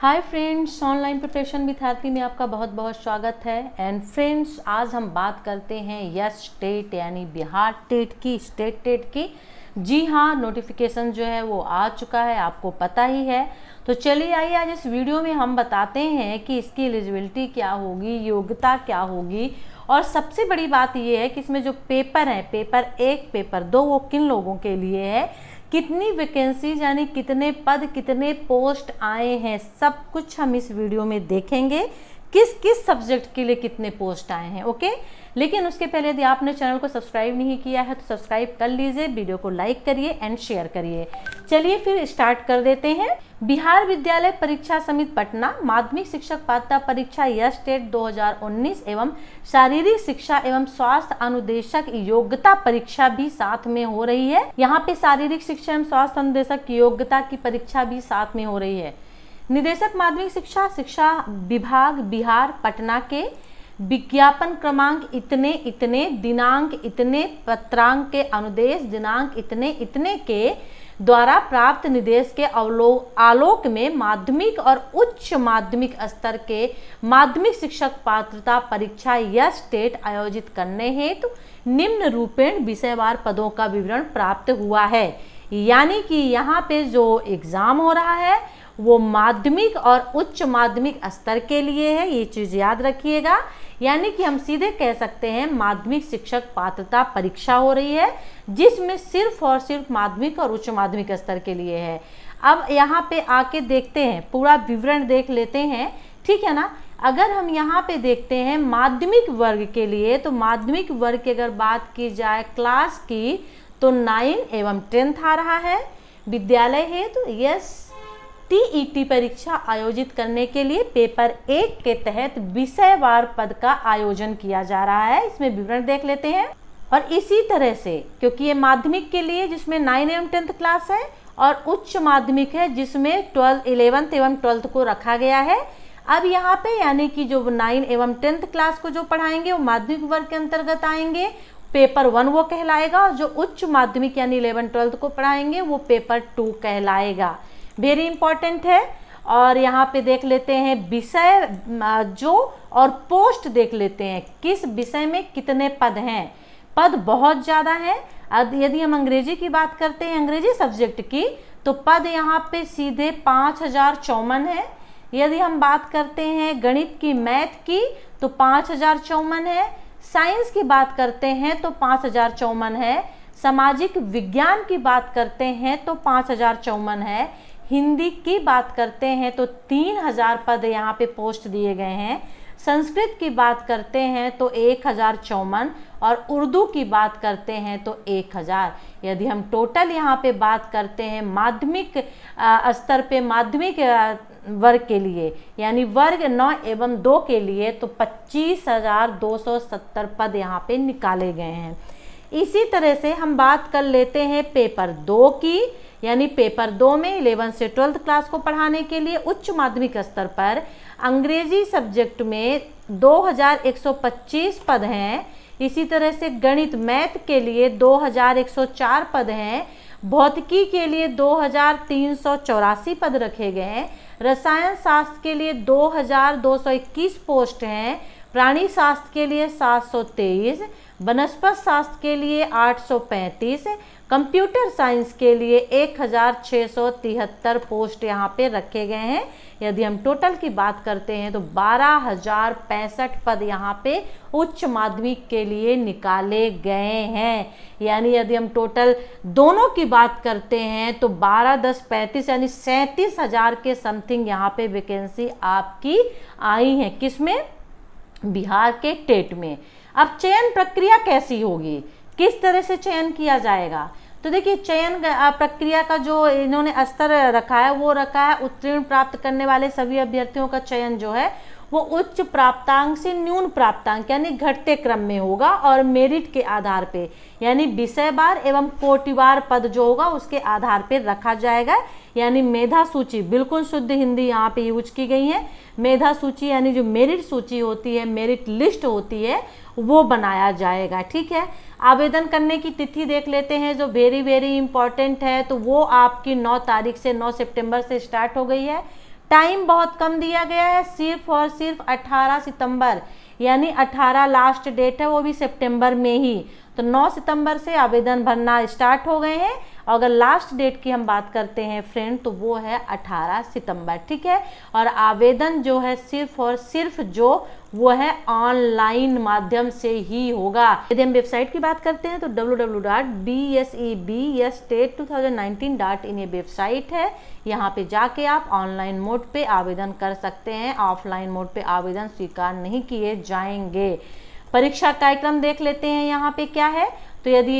hi friends online preparation with में आपका बहुत बहुत स्वागत है एंड फ्रेंड्स आज हम बात करते हैं यस स्टेट यानी बिहार टेट की स्टेट टेट की जी हाँ नोटिफिकेशन जो है वो आ चुका है आपको पता ही है तो चलिए आइए आज इस वीडियो में हम बताते हैं कि इसकी एलिजिबिलिटी क्या होगी योग्यता क्या होगी और सबसे बड़ी बात ये है कि इसमें जो पेपर है पेपर एक पेपर दो वो किन लोगों के लिए है कितनी वैकेंसीज यानी कितने पद कितने पोस्ट आए हैं सब कुछ हम इस वीडियो में देखेंगे किस किस सब्जेक्ट के लिए कितने पोस्ट आए हैं ओके लेकिन उसके पहले यदि आपने चैनल को सब्सक्राइब नहीं किया है तो सब्सक्राइब कर लीजिए वीडियो को लाइक करिए एंड शेयर करिए चलिए फिर स्टार्ट कर देते हैं बिहार विद्यालय परीक्षा समिति पटना माध्यमिक शिक्षक पात्रता परीक्षा यश स्टेट 2019 एवं शारीरिक शिक्षा एवं स्वास्थ्य अनुदेशक योग्यता परीक्षा भी साथ में हो रही है यहाँ पे शारीरिक शिक्षा एवं स्वास्थ्य अनुदेशक योग्यता की परीक्षा भी साथ में हो रही है निदेशक माध्यमिक शिक्षा शिक्षा विभाग बिहार पटना के विज्ञापन क्रमांक इतने इतने दिनांक इतने पत्रांक के अनुदेश दिनांक इतने इतने के द्वारा प्राप्त निर्देश के अवलोक आलोक में माध्यमिक और उच्च माध्यमिक स्तर के माध्यमिक शिक्षक पात्रता परीक्षा या स्टेट आयोजित करने हेतु तो निम्न रूपेण विषयवार पदों का विवरण प्राप्त हुआ है यानी कि यहाँ पे जो एग्ज़ाम हो रहा है वो माध्यमिक और उच्च माध्यमिक स्तर के लिए है ये चीज़ याद रखिएगा यानी कि हम सीधे कह सकते हैं माध्यमिक शिक्षक पात्रता परीक्षा हो रही है जिसमें सिर्फ और सिर्फ माध्यमिक और उच्च माध्यमिक स्तर के लिए है अब यहाँ पे आके देखते हैं पूरा विवरण देख लेते हैं ठीक है ना अगर हम यहाँ पे देखते हैं माध्यमिक वर्ग के लिए तो माध्यमिक वर्ग की अगर बात की जाए क्लास की तो नाइन एवं टेंथ आ रहा है विद्यालय है तो यस टीईटी e परीक्षा आयोजित करने के लिए पेपर एक के तहत विषयवार पद का आयोजन किया जा रहा है इसमें विवरण देख लेते हैं और इसी तरह से क्योंकि ये माध्यमिक के लिए जिसमें नाइन एवं टेंथ क्लास है और उच्च माध्यमिक है जिसमें ट्वेल्थ इलेवंथ एवं ट्वेल्थ को रखा गया है अब यहाँ पे यानी कि जो नाइन एवं टेंथ क्लास को जो पढ़ाएंगे वो माध्यमिक वर्ग के अंतर्गत आएंगे पेपर वन वो कहलाएगा और जो उच्च माध्यमिक यानी इलेवन ट्वेल्थ को पढ़ाएंगे वो पेपर टू कहलाएगा वेरी इंपॉर्टेंट है और यहाँ पे देख लेते हैं विषय जो और पोस्ट देख लेते हैं किस विषय में कितने पद हैं पद बहुत ज़्यादा हैं यदि हम अंग्रेजी की बात करते हैं अंग्रेजी सब्जेक्ट की तो पद यहाँ पे सीधे पाँच हज़ार चौवन है यदि हम बात करते हैं गणित की मैथ की तो पाँच हज़ार चौवन है साइंस की बात करते हैं तो पाँच हज़ार चौवन है सामाजिक विज्ञान की बात करते हैं तो पाँच हज़ार चौवन है हिंदी की बात करते हैं तो तीन हजार पद यहाँ पे पोस्ट दिए गए हैं संस्कृत की बात करते हैं तो एक हज़ार चौवन और उर्दू की बात करते हैं तो एक हज़ार यदि हम टोटल यहाँ पे बात करते हैं माध्यमिक स्तर पे माध्यमिक वर्ग के लिए यानी वर्ग नौ एवं दो के लिए तो पच्चीस हज़ार दो सौ सत्तर पद यहाँ पे निकाले गए हैं इसी तरह से हम बात कर लेते हैं पेपर दो की यानी पेपर दो में इलेवंथ से ट्वेल्थ क्लास को पढ़ाने के लिए उच्च माध्यमिक स्तर पर अंग्रेजी सब्जेक्ट में 2125 पद हैं इसी तरह से गणित मैथ के लिए 2104 पद हैं भौतिकी के लिए दो पद रखे गए हैं रसायन शास्त्र के लिए 2221 पोस्ट हैं प्राणी शास्त्र के लिए 723 वनस्पत शास्त्र के लिए 835 कंप्यूटर साइंस के लिए 1673 पोस्ट यहाँ पे रखे गए हैं यदि हम टोटल की बात करते हैं तो बारह हजार पैंसठ पद यहाँ पे उच्च माध्यमिक के लिए निकाले गए हैं यानी यदि हम टोटल दोनों की बात करते हैं तो बारह दस पैंतीस यानी सैंतीस हजार के समथिंग यहाँ पे वैकेंसी आपकी आई है किसमें बिहार के टेट में अब चयन प्रक्रिया कैसी होगी किस तरह से चयन किया जाएगा तो देखिए चयन प्रक्रिया का जो इन्होंने स्तर रखा है वो रखा है उत्तीर्ण प्राप्त करने वाले सभी अभ्यर्थियों का चयन जो है वो उच्च प्राप्तांक से न्यून प्राप्तांक यानी घटते क्रम में होगा और मेरिट के आधार पे यानी विषयवार एवं कोटिवार पद जो होगा उसके आधार पर रखा जाएगा यानी मेधा सूची बिल्कुल शुद्ध हिंदी यहाँ पे यूज की गई है मेधा सूची यानी जो मेरिट सूची होती है मेरिट लिस्ट होती है वो बनाया जाएगा ठीक है आवेदन करने की तिथि देख लेते हैं जो वेरी वेरी इंपॉर्टेंट है तो वो आपकी 9 तारीख से 9 सितंबर से स्टार्ट हो गई है टाइम बहुत कम दिया गया है सिर्फ और सिर्फ 18 सितंबर यानी 18 लास्ट डेट है वो भी सितंबर में ही तो 9 सितंबर से आवेदन भरना स्टार्ट हो गए हैं और अगर लास्ट डेट की हम बात करते हैं फ्रेंड तो वो है 18 सितंबर ठीक है और आवेदन जो है सिर्फ और सिर्फ जो वो है ऑनलाइन माध्यम से ही होगा यदि हम वेबसाइट की बात करते हैं तो डॉट इन वेबसाइट है यहाँ पे जाके आप ऑनलाइन मोड पे आवेदन कर सकते हैं ऑफलाइन मोड पे आवेदन स्वीकार नहीं किए जाएंगे परीक्षा कार्यक्रम देख लेते हैं यहाँ पे क्या है तो यदि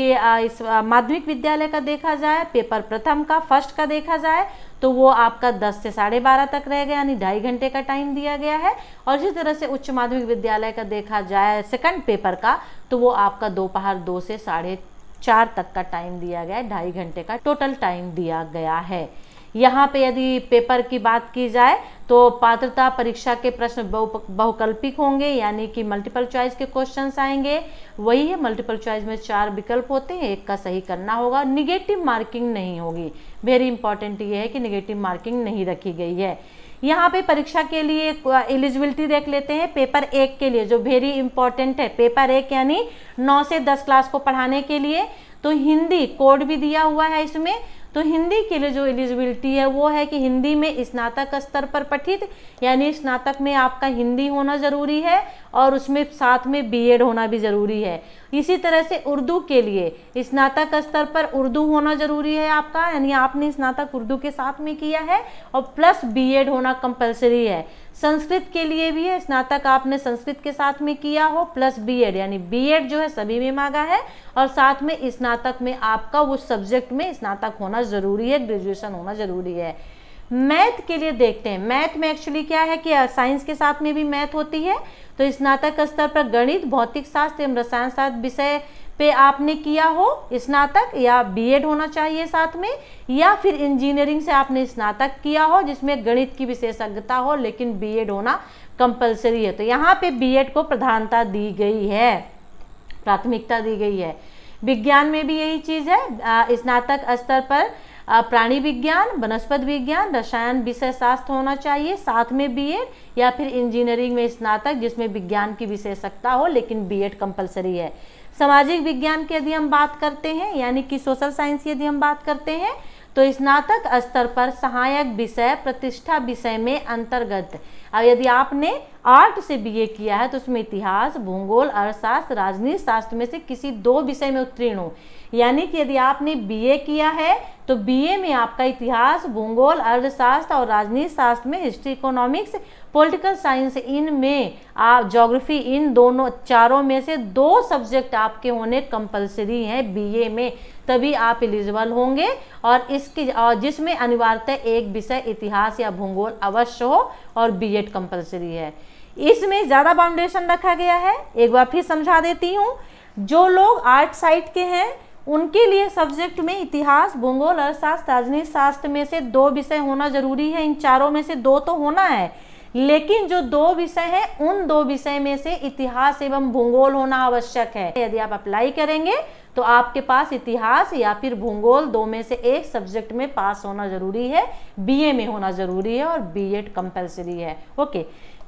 इस माध्यमिक विद्यालय का देखा जाए पेपर प्रथम का फर्स्ट का देखा जाए तो वो आपका 10 से साढ़े बारह तक रह गया यानी ढाई घंटे का टाइम दिया गया है और जिस तरह से उच्च माध्यमिक विद्यालय का देखा जाए सेकंड पेपर का तो वो आपका दोपहर दो से साढ़े चार तक का टाइम दिया गया है ढाई घंटे का टोटल टाइम दिया गया है यहाँ पे यदि पेपर की बात की जाए तो पात्रता परीक्षा के प्रश्न बहुकल्पिक होंगे यानी कि मल्टीपल चॉइस के क्वेश्चंस आएंगे वही है मल्टीपल चॉइस में चार विकल्प होते हैं एक का सही करना होगा निगेटिव मार्किंग नहीं होगी वेरी इंपॉर्टेंट ये है कि निगेटिव मार्किंग नहीं रखी गई है यहाँ पे परीक्षा के लिए एलिजिबिलिटी देख लेते हैं पेपर एक के लिए जो वेरी इंपॉर्टेंट है पेपर एक यानी नौ से दस क्लास को पढ़ाने के लिए तो हिंदी कोड भी दिया हुआ है इसमें तो हिंदी के लिए जो एलिजिबिलिटी है वो है कि हिंदी में स्नातक स्तर पर पठित यानी स्नातक में आपका हिंदी होना ज़रूरी है और उसमें साथ में बीएड होना भी ज़रूरी है इसी तरह से उर्दू के लिए स्नातक स्तर पर उर्दू होना ज़रूरी है आपका यानी आपने स्नातक उर्दू के साथ में किया है और प्लस बीएड होना कंपलसरी है संस्कृत के लिए भी है स्नातक आपने संस्कृत के साथ में किया हो प्लस बीएड यानी बीएड जो है सभी में मांगा है और साथ में स्नातक में आपका उस सब्जेक्ट में स्नातक होना ज़रूरी है ग्रेजुएशन होना ज़रूरी है मैथ के लिए देखते हैं मैथ में एक्चुअली क्या है कि साइंस के साथ में भी मैथ होती है तो स्नातक स्तर पर गणित भौतिक शास्त्र एवं रसायन शास्त्र विषय पे आपने किया हो स्नातक या बीएड होना चाहिए साथ में या फिर इंजीनियरिंग से आपने स्नातक किया हो जिसमें गणित की विशेषज्ञता हो लेकिन बीएड होना कंपलसरी है तो यहाँ पे बीएड को प्रधानता दी गई है प्राथमिकता दी गई है विज्ञान में भी यही चीज़ है स्नातक स्तर पर प्राणी विज्ञान वनस्पति विज्ञान रसायन विषय शास्त्र होना चाहिए साथ में बीएड या फिर इंजीनियरिंग में स्नातक जिसमें विज्ञान की विशेषज्ञता हो लेकिन बीएड कंपलसरी है सामाजिक विज्ञान की यदि हम बात करते हैं यानी कि सोशल साइंस की यदि हम बात करते हैं तो स्नातक स्तर पर सहायक विषय प्रतिष्ठा विषय में अंतर्गत अब यदि आपने आर्ट से बीए किया है तो उसमें इतिहास भूगोल अर्थशास्त्र राजनीति शास्त्र में से किसी दो विषय में उत्तीर्ण हो यानी कि यदि आपने बीए किया है तो बीए में आपका इतिहास भूगोल अर्थशास्त्र और राजनीति शास्त्र में हिस्ट्री इकोनॉमिक्स पॉलिटिकल साइंस इन में आप जोग्राफी इन दोनों चारों में से दो सब्जेक्ट आपके होने कंपलसरी हैं बीए में तभी आप एलिजिबल होंगे और इसकी और जिसमें अनिवार्यतः एक विषय इतिहास या भूगोल अवश्य हो और एड कंपलसरी है इसमें ज़्यादा बाउंडेशन रखा गया है एक बार फिर समझा देती हूँ जो लोग आर्ट साइड के हैं उनके लिए सब्जेक्ट में इतिहास भूगोल अर्थशास्त्र राजनीति शास्त्र में से दो विषय होना जरूरी है इन चारों में से दो तो होना है लेकिन जो दो विषय हैं उन दो विषय में से इतिहास एवं भूगोल होना आवश्यक है यदि आप अप्लाई करेंगे तो आपके पास इतिहास या फिर भूगोल दो में से एक सब्जेक्ट में पास होना जरूरी है बीए में होना जरूरी है और बीएड कंपलसरी है ओके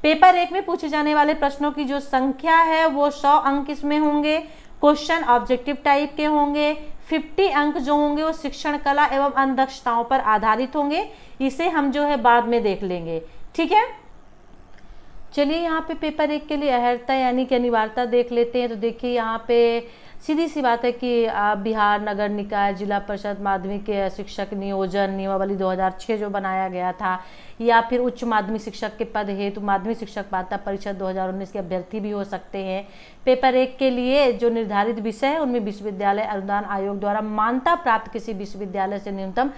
पेपर एक में पूछे जाने वाले प्रश्नों की जो संख्या है वो सौ अंक इसमें होंगे क्वेश्चन ऑब्जेक्टिव टाइप के होंगे 50 अंक जो होंगे वो शिक्षण कला एवं अंधक्षताओं पर आधारित होंगे इसे हम जो है बाद में देख लेंगे ठीक है चलिए यहाँ पे पेपर एक के लिए अहर्ता यानी कि अनिवार्यता देख लेते हैं तो देखिए यहाँ पे सीधी सी बात है कि आप बिहार नगर निकाय जिला परिषद माध्यमिक शिक्षक नियोजन नियमावली 2006 जो बनाया गया था या फिर उच्च माध्यमिक शिक्षक के पद हेतु माध्यमिक शिक्षक पात्रता परीक्षा 2019 के अभ्यर्थी भी हो सकते हैं पेपर एक के लिए जो निर्धारित विषय है उनमें विश्वविद्यालय अनुदान आयोग द्वारा मान्यता प्राप्त किसी विश्वविद्यालय से न्यूनतम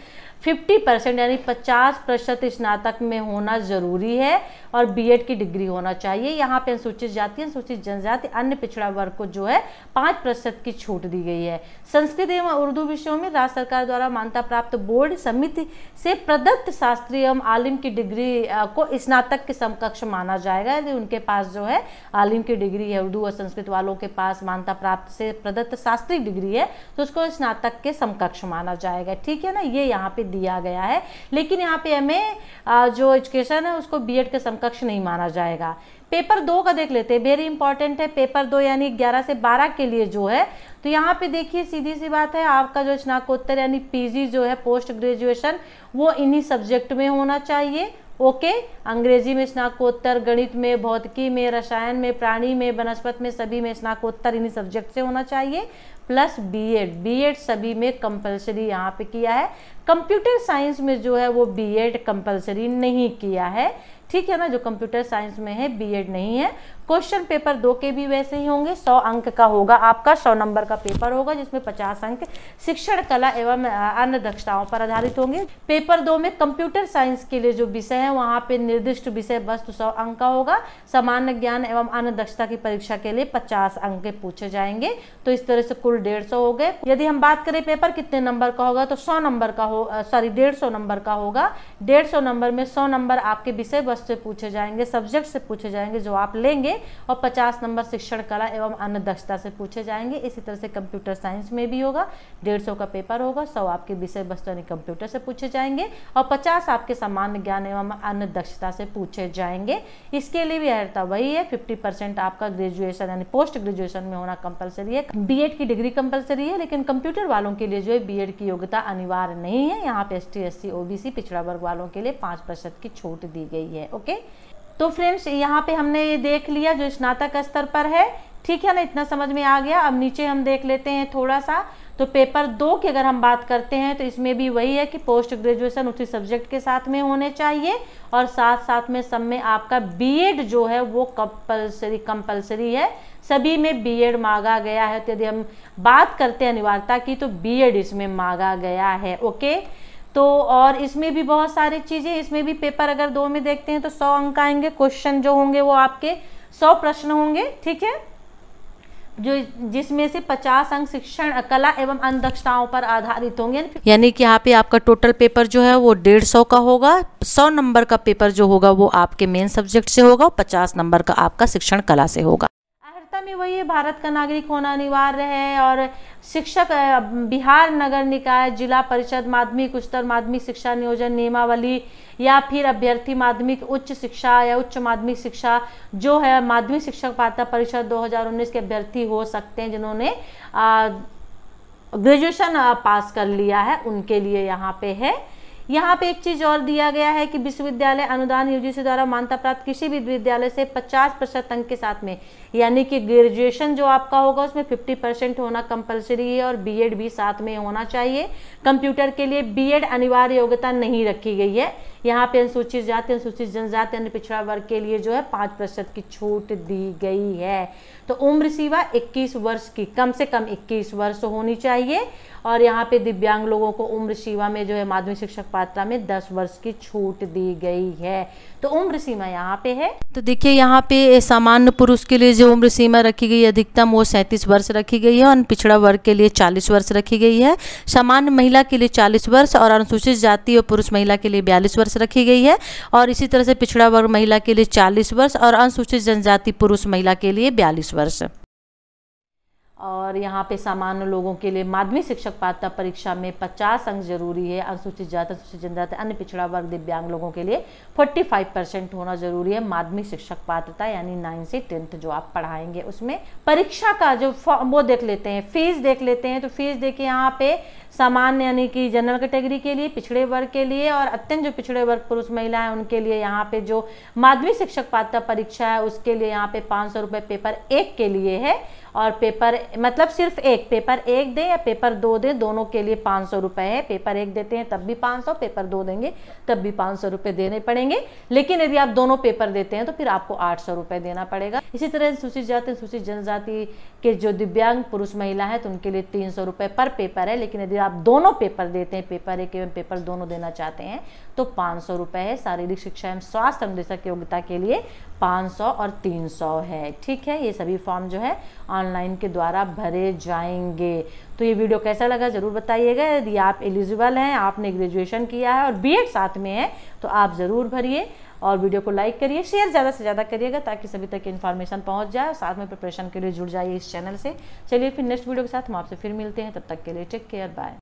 50 परसेंट यानी 50 प्रतिशत स्नातक में होना जरूरी है और बीएड की डिग्री होना चाहिए यहाँ पे अनुसूचित जाति अनुसूचित जनजाति अन्य पिछड़ा वर्ग को जो है पाँच प्रतिशत प्रतिशत की छूट दी गई है संस्कृत एवं उर्दू विषयों में राज्य सरकार द्वारा मान्यता प्राप्त बोर्ड समिति से प्रदत्त शास्त्रीय एवं आलिम की डिग्री को स्नातक के समकक्ष माना जाएगा यदि उनके पास जो है आलिम की डिग्री है उर्दू और संस्कृत वालों के पास मान्यता प्राप्त से प्रदत्त शास्त्रीय डिग्री है तो उसको स्नातक के समकक्ष माना जाएगा ठीक है ना ये यहाँ पे दिया गया है लेकिन यहाँ पे एम जो एजुकेशन है उसको बी के समकक्ष नहीं माना जाएगा पेपर दो का देख लेते हैं वेरी इंपॉर्टेंट है पेपर दो यानी ग्यारह से बारह के लिए जो है तो यहाँ पे देखिए सीधी सी बात है आपका जो स्नाकोत्तर यानी पीजी जो है पोस्ट ग्रेजुएशन वो इन्हीं सब्जेक्ट में होना चाहिए ओके okay, अंग्रेजी में स्नाकोत्तर गणित में भौतिकी में रसायन में प्राणी में वनस्पत में सभी में स्नाकोत्तर इन्हीं सब्जेक्ट से होना चाहिए प्लस बीएड बीएड सभी में कंपलसरी यहाँ पे किया है कंप्यूटर साइंस में जो है वो बीएड कंपलसरी नहीं किया है ठीक है ना जो कंप्यूटर साइंस में है बीएड नहीं है क्वेश्चन पेपर दो के भी वैसे ही होंगे सौ अंक का होगा आपका सौ नंबर का पेपर होगा जिसमें पचास अंक शिक्षण कला एवं अन्य दक्षताओं पर आधारित होंगे पेपर दो में कंप्यूटर साइंस के लिए जो विषय है वहाँ पे निर्दिष्ट विषय वस्तु सौ अंक का होगा सामान्य ज्ञान एवं अन्य दक्षता की परीक्षा के लिए पचास अंक पूछे जाएंगे तो इस तरह से कुल डेढ़ सौ हो गए यदि हम बात करें पेपर कितने नंबर का होगा तो सौ नंबर का हो सॉरी डेढ़ सौ नंबर का होगा डेढ़ सौ नंबर में सौ नंबर आपके विषय वस्तु से पूछे जाएंगे सब्जेक्ट से पूछे जाएंगे जो आप लेंगे जाएंगे और 50 नंबर शिक्षण कला एवं अन्य दक्षता से पूछे जाएंगे इसी तरह से कंप्यूटर साइंस में भी होगा डेढ़ सौ का पेपर होगा सौ आपके विषय वस्तु यानी कंप्यूटर से पूछे जाएंगे और पचास आपके सामान्य ज्ञान एवं अन्य दक्षता से पूछे जाएंगे इसके लिए भी अहर्ता वही है फिफ्टी आपका ग्रेजुएशन यानी पोस्ट ग्रेजुएशन में होना कंपलसरी है बी की डिग्री कंपलसरी है लेकिन कंप्यूटर वालों के लिए जो है बी की योग्यता अनिवार्य नहीं है यहाँ पे एस टी ओबीसी पिछड़ा वर्ग वालों के लिए पाँच प्रतिशत की छूट दी गई है ओके तो फ्रेंड्स यहाँ पे हमने ये देख लिया जो स्नातक स्तर पर है ठीक है ना इतना समझ में आ गया अब नीचे हम देख लेते हैं थोड़ा सा तो पेपर दो की अगर हम बात करते हैं तो इसमें भी वही है कि पोस्ट ग्रेजुएशन उसी सब्जेक्ट के साथ में होने चाहिए और साथ साथ में सब में आपका बीएड जो है वो कंपलसरी कंपलसरी है सभी में बीएड मांगा गया है तो यदि हम बात करते हैं अनिवार्यता की तो बीएड इसमें मांगा गया है ओके तो और इसमें भी बहुत सारी चीज़ें इसमें भी पेपर अगर दो में देखते हैं तो सौ अंक आएंगे क्वेश्चन जो होंगे वो आपके सौ प्रश्न होंगे ठीक है जो जिसमें से पचास अंक शिक्षण कला एवं अन्य दक्षताओं पर आधारित होंगे यानी कि यहाँ पे आपका टोटल पेपर जो है वो डेढ़ सौ का होगा सौ नंबर का पेपर जो होगा वो आपके मेन सब्जेक्ट से होगा और पचास नंबर का आपका शिक्षण कला से होगा आवश्यकता में वही है भारत का नागरिक होना अनिवार्य है और शिक्षक बिहार नगर निकाय जिला परिषद माध्यमिक उच्चतर माध्यमिक शिक्षा नियोजन नियमावली या फिर अभ्यर्थी माध्यमिक उच्च शिक्षा या उच्च माध्यमिक शिक्षा जो है माध्यमिक शिक्षक पात्रता परिषद 2019 के अभ्यर्थी हो सकते हैं जिन्होंने ग्रेजुएशन पास कर लिया है उनके लिए यहाँ पे है यहाँ पे एक चीज और दिया गया है कि विश्वविद्यालय अनुदान यूजीसी द्वारा मान्यता प्राप्त किसी भी विद्यालय से 50 प्रतिशत अंक के साथ में यानी कि ग्रेजुएशन जो आपका होगा उसमें 50 परसेंट होना कंपलसरी है और बीएड भी साथ में होना चाहिए कंप्यूटर के लिए बीएड अनिवार्य योग्यता नहीं रखी गई है यहाँ पे अनुसूचित जाति अनुसूचित जनजाति अन्य पिछड़ा वर्ग के लिए जो है पाँच प्रतिशत की छूट दी गई है तो उम्र सीमा इक्कीस वर्ष की कम से कम इक्कीस वर्ष होनी चाहिए और यहाँ पे दिव्यांग लोगों को उम्र सीमा में जो है माध्यमिक शिक्षक पात्रा में दस वर्ष की छूट दी गई है तो उम्र सीमा यहाँ पे है तो देखिए यहाँ पे सामान्य पुरुष के लिए जो उम्र सीमा रखी गई है अधिकतम वो सैंतीस वर्ष रखी गई है और पिछड़ा वर्ग के लिए चालीस वर्ष रखी गई है सामान्य महिला के लिए चालीस वर्ष और अनुसूचित जाति और पुरुष महिला के लिए बयालीस वर्ष वर्ष रखी गई है और इसी तरह से पिछड़ा वर्ग महिला के लिए चालीस वर्ष और अनुसूचित जनजाति पुरुष महिला के लिए बयालीस वर्ष और यहाँ पे सामान्य लोगों के लिए माध्यमिक शिक्षक पात्रता परीक्षा में 50 अंक जरूरी है अनुसूचित जाति अनुसूचित जनजाति अन्य पिछड़ा वर्ग दिव्यांग लोगों के लिए 45 परसेंट होना जरूरी है माध्यमिक शिक्षक पात्रता यानी नाइन्थ से टेंथ जो आप पढ़ाएंगे उसमें परीक्षा का जो वो देख लेते हैं फीस देख लेते हैं तो फीस देखिए यहाँ पे सामान्य यानी कि जनरल कैटेगरी के लिए पिछड़े वर्ग के लिए और अत्यंत जो पिछड़े वर्ग पुरुष महिला हैं उनके लिए यहाँ पे जो माध्यमिक शिक्षक पात्रता परीक्षा है उसके लिए यहाँ पे पाँच सौ पेपर एक के लिए है और पेपर मतलब सिर्फ एक पेपर एक दें या पेपर दो दें दोनों के लिए पाँच सौ रुपये है पेपर एक देते हैं तब भी पाँच सौ पेपर दो देंगे तब भी पाँच सौ रुपये देने पड़ेंगे लेकिन यदि आप दोनों पेपर देते हैं तो फिर आपको आठ सौ रुपये देना पड़ेगा इसी तरह अनुसूचित जाति अनुसूचित जनजाति के जो दिव्यांग पुरुष महिला है तो उनके लिए तीन सौ रुपये पर पेपर है लेकिन यदि आप दोनों पेपर देते हैं पेपर एक एवं पेपर दोनों देना चाहते हैं तो पाँच सौ रुपये है शारीरिक शिक्षा एवं स्वास्थ्य निदेशक योग्यता के लिए पाँच सौ और तीन सौ है ठीक है ये सभी फॉर्म जो है ऑनलाइन के द्वारा भरे जाएंगे तो ये वीडियो कैसा लगा ज़रूर बताइएगा यदि आप एलिजिबल हैं आपने ग्रेजुएशन किया है और बी साथ में है तो आप ज़रूर भरिए और वीडियो को लाइक करिए शेयर ज़्यादा से ज़्यादा करिएगा ताकि सभी तक इन्फॉर्मेशन पहुँच जाए और साथ में प्रिपरेशन के लिए जुड़ जाइए इस चैनल से चलिए फिर नेक्स्ट वीडियो के साथ हम आपसे फिर मिलते हैं तब तक के लिए टेक केयर बाय